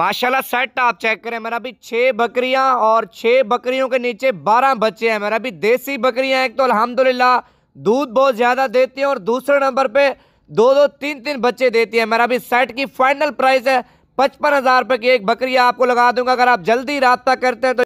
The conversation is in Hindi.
माशाल्लाह सेट आप चेक करें मेरा भी छः बकरियां और छः बकरियों के नीचे बारह बच्चे हैं मेरा भी देसी बकरियां एक तो अल्हम्दुलिल्लाह दूध बहुत ज़्यादा देती हैं और दूसरे नंबर पे दो दो तीन तीन बच्चे देती हैं मेरा भी सेट की फाइनल प्राइस है पचपन हज़ार रुपये की एक बकरिया आपको लगा दूंगा अगर आप जल्दी रबता करते हैं तो